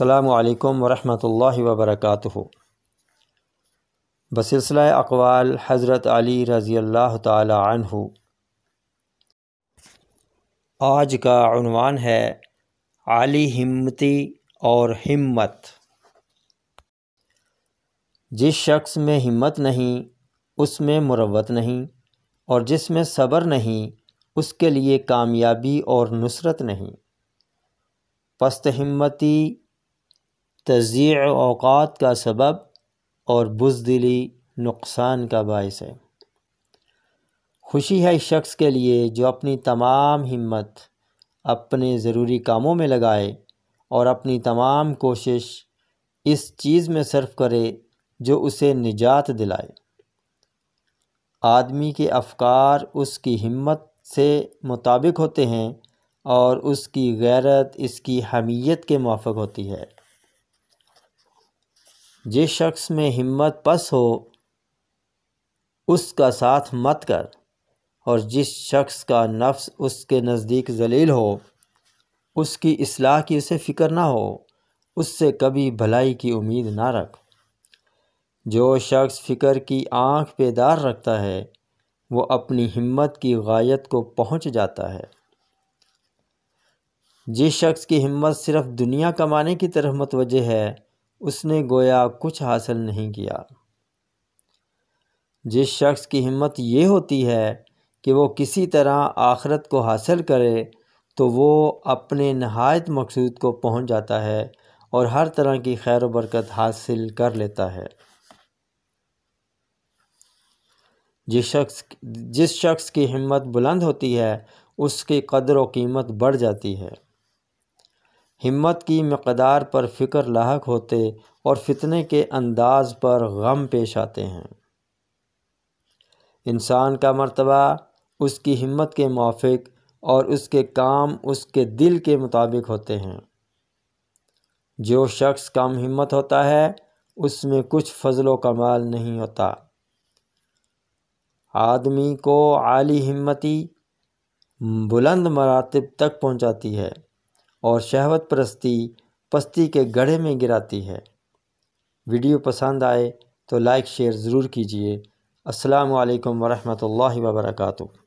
अल्लाम वरहमल वबरक बसिलसिला अकवाल हज़रत अली रज़ी अल्लाह तहु आज का अनवान है आली हिम्मती और हिम्मत जिस शख्स में हिम्मत नहीं उसमें मुरवत नहीं और जिसमें सब्र नहीं उसके लिए कामयाबी और नुसरत नहीं पस्त हिम्मती तजी अवकात का सबब और बुजदिली नुकसान का बायस है खुशी है इस शख्स के लिए जो अपनी तमाम हिम्मत अपने ज़रूरी कामों में लगाए और अपनी तमाम कोशिश इस चीज़ में सर्फ करे जो उसे निजात दिलाए आदमी के अफकार उसकी हिम्मत से मुताबिक होते हैं और उसकी गैरत इसकी हमीयत के मुआफ़ होती है जिस शख्स में हिम्मत पस हो उसका साथ मत कर और जिस शख्स का नफ्स उसके नज़दीक जलील हो उसकी असलाह की उसे फ़िक्र ना हो उससे कभी भलाई की उम्मीद ना रख जो शख्स फ़िक्र की आँख पेदार रखता है वो अपनी हिम्मत की गायत को पहुँच जाता है जिस शख्स की हिम्मत सिर्फ़ दुनिया कमाने की तरफ मतवजह है उसने गोया कुछ हासिल नहीं किया जिस शख्स की हिम्मत ये होती है कि वो किसी तरह आखरत को हासिल करे तो वो अपने नहायत मकसूद को पहुंच जाता है और हर तरह की खैर बरकत हासिल कर लेता है जिस शख्स जिस शख्स की हिम्मत बुलंद होती है उसकी कदर व कीमत बढ़ जाती है हिम्मत की मकदार पर फ़िक्र लाक होते और फितने के अंदाज़ पर गम पेश आते हैं इंसान का मर्तबा उसकी हिम्मत के मौफिक और उसके काम उसके दिल के मुताबिक होते हैं जो शख्स कम हिम्मत होता है उसमें कुछ फजलो कमाल नहीं होता आदमी को आली हिम्मती बुलंद मरातब तक पहुंचाती है और शहवत परस्ती पस्ती के गढ़े में गिराती है वीडियो पसंद आए तो लाइक शेयर ज़रूर कीजिए अस्सलाम वालेकुम वरहमतुल्लाहि वबरकatuh